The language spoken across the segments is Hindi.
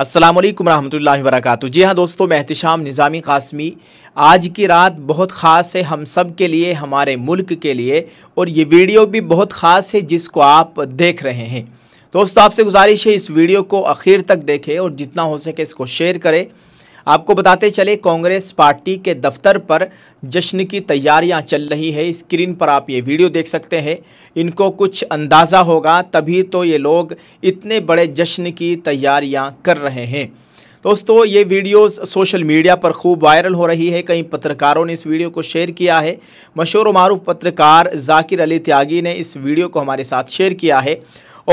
अस्सलाम वालेकुम रहमतुल्लाहि वरकत जी हाँ दोस्तों मैं निज़ामी कासमी आज की रात बहुत ख़ास है हम सब के लिए हमारे मुल्क के लिए और ये वीडियो भी बहुत ख़ास है जिसको आप देख रहे हैं दोस्तों आपसे गुजारिश है इस वीडियो को आखिर तक देखें और जितना हो सके इसको शेयर करें आपको बताते चले कांग्रेस पार्टी के दफ्तर पर जश्न की तैयारियां चल रही है स्क्रीन पर आप ये वीडियो देख सकते हैं इनको कुछ अंदाज़ा होगा तभी तो ये लोग इतने बड़े जश्न की तैयारियां कर रहे हैं दोस्तों ये वीडियोस सोशल मीडिया पर खूब वायरल हो रही है कई पत्रकारों ने इस वीडियो को शेयर किया है मशहूर मरूफ पत्रकार जाकिर अली त्यागी ने इस वीडियो को हमारे साथ शेयर किया है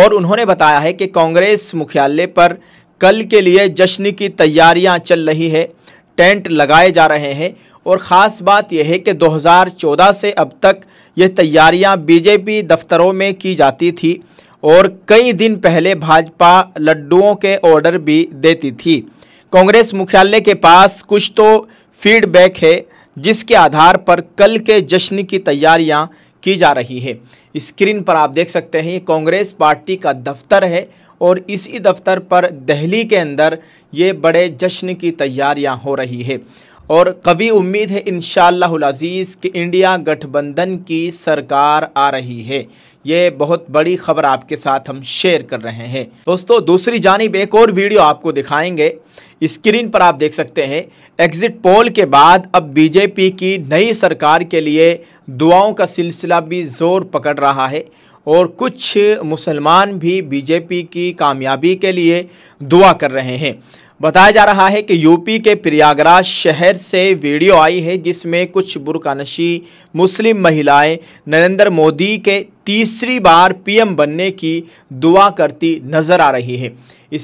और उन्होंने बताया है कि कांग्रेस मुख्यालय पर कल के लिए जश्न की तैयारियां चल रही है टेंट लगाए जा रहे हैं और ख़ास बात यह है कि 2014 से अब तक यह तैयारियां बीजेपी दफ्तरों में की जाती थी और कई दिन पहले भाजपा लड्डुओं के ऑर्डर भी देती थी कांग्रेस मुख्यालय के पास कुछ तो फीडबैक है जिसके आधार पर कल के जश्न की तैयारियां की जा रही है स्क्रीन पर आप देख सकते हैं कांग्रेस पार्टी का दफ्तर है और इसी दफ्तर पर दिल्ली के अंदर ये बड़े जश्न की तैयारियां हो रही है और कभी उम्मीद है इन शज़ीज़ कि इंडिया गठबंधन की सरकार आ रही है ये बहुत बड़ी खबर आपके साथ हम शेयर कर रहे हैं दोस्तों दूसरी जानब एक और वीडियो आपको दिखाएंगे स्क्रीन पर आप देख सकते हैं एग्जिट पोल के बाद अब बीजेपी की नई सरकार के लिए दुआओं का सिलसिला भी ज़ोर पकड़ रहा है और कुछ मुसलमान भी बीजेपी की कामयाबी के लिए दुआ कर रहे हैं बताया जा रहा है कि यूपी के प्रयागराज शहर से वीडियो आई है जिसमें कुछ बुरकानशी मुस्लिम महिलाएं नरेंद्र मोदी के तीसरी बार पीएम बनने की दुआ करती नज़र आ रही है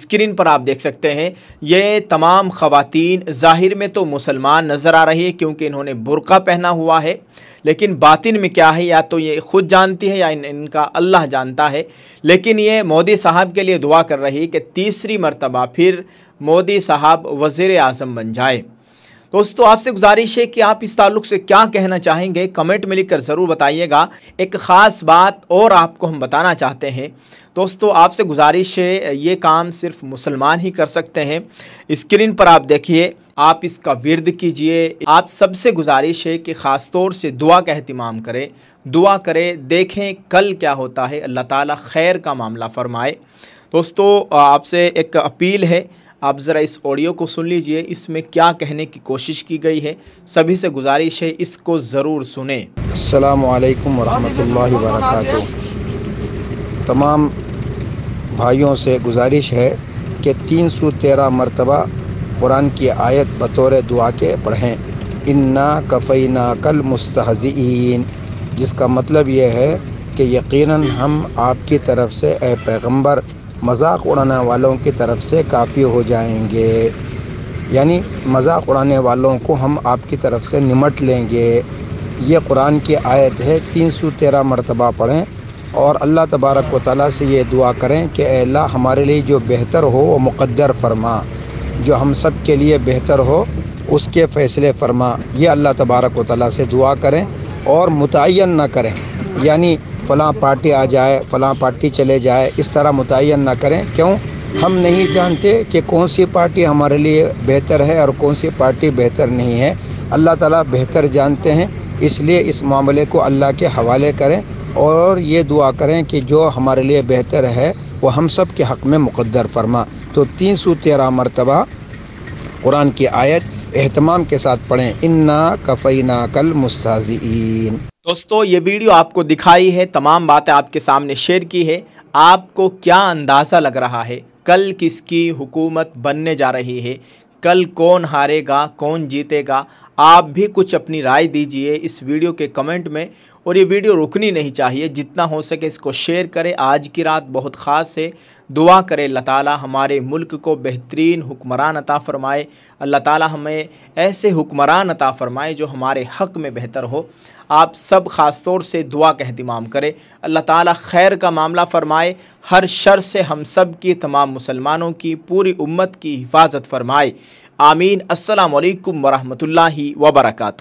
स्क्रीन पर आप देख सकते हैं ये तमाम खवतिन ज़ाहिर में तो मुसलमान नज़र आ रही है क्योंकि इन्होंने बुरका पहना हुआ है लेकिन बातिन में क्या है या तो ये खुद जानती है या इन, इनका अल्लाह जानता है लेकिन ये मोदी साहब के लिए दुआ कर रही है कि तीसरी मरतबा फिर मोदी साहब वज़र अजम बन जाए दोस्तों आपसे गुजारिश है कि आप इस ताल्लुक से क्या कहना चाहेंगे कमेंट में लिखकर ज़रूर बताइएगा एक ख़ास बात और आपको हम बताना चाहते हैं दोस्तों आपसे गुजारिश है ये काम सिर्फ मुसलमान ही कर सकते हैं स्क्रीन पर आप देखिए आप इसका विरद कीजिए आप सबसे गुजारिश है कि ख़ास तौर से दुआ का अहतमाम करें दुआ करें देखें कल क्या होता है अल्लाह ताली खैर का मामला फरमाए दोस्तों आपसे एक अपील है आप ज़रा इस ऑडियो को सुन लीजिए इसमें क्या कहने की कोशिश की गई है सभी से गुजारिश है इसको ज़रूर सुने अलकुम वरह वरक तमाम भाइयों से गुजारिश है कि तीन सौ तेरह मरतबा कुरान की आयत बतौर दुआ के पढ़ें इन्ना कफ़ीना कल मुस्तहजीन जिसका मतलब यह है कि यकीनन हम आपकी तरफ से ए पैगंबर मजाक उड़ाने वालों की तरफ से काफ़ी हो जाएंगे यानी मजाक उड़ाने वालों को हम आपकी तरफ से निमट लेंगे ये कुरान की आयत है तीन सौ तेरह मरतबा पढ़ें और अल्लाह तबारक व ताली से ये दुआ करें कि अल्लाह हमारे लिए जो बेहतर हो वो मुकद्दर फरमा जो हम सब के लिए बेहतर हो उसके फ़ैसले फरमा ये अल्लाह तबारक व ताली से दुआ करें और मुतन न करें यानी फ़लाँ पार्टी आ जाए फ़लाँ पार्टी चले जाए इस तरह मुतन ना करें क्यों हम नहीं जानते कि कौन सी पार्टी हमारे लिए बेहतर है और कौन सी पार्टी बेहतर नहीं है अल्लाह ताला बेहतर जानते हैं इसलिए इस मामले को अल्लाह के हवाले करें और ये दुआ करें कि जो हमारे लिए बेहतर है वो हम सब के हक़ में मुकद्दर फरमा तो तीन सौ तेरह मरतबा कुरान की आयत अहतमाम के साथ पढ़ें इन्ना कफ़ीना कल मुस्ताज़ीन दोस्तों ये वीडियो आपको दिखाई है तमाम बातें आपके सामने शेयर की है आपको क्या अंदाज़ा लग रहा है कल किसकी हुकूमत बनने जा रही है कल कौन हारेगा कौन जीतेगा आप भी कुछ अपनी राय दीजिए इस वीडियो के कमेंट में और ये वीडियो रुकनी नहीं चाहिए जितना हो सके इसको शेयर करें आज की रात बहुत ख़ास है दुआ करें अल्लाह ताला हमारे मुल्क को बेहतरीन हुक्मरान अता फ़रमाए अल्लाह ताला हमें ऐसे हुक्मरान अता फ़रमाए जो हमारे हक़ में बेहतर हो आप सब ख़ास तौर से दुआ का अहतमाम करें अल्लाह ताला खैर का मामला फ़रमाए हर शर से हम सब की तमाम मुसलमानों की पूरी उम्मत की हिफाजत फ़रमाए आमीन असलकम वरहमल वबरकू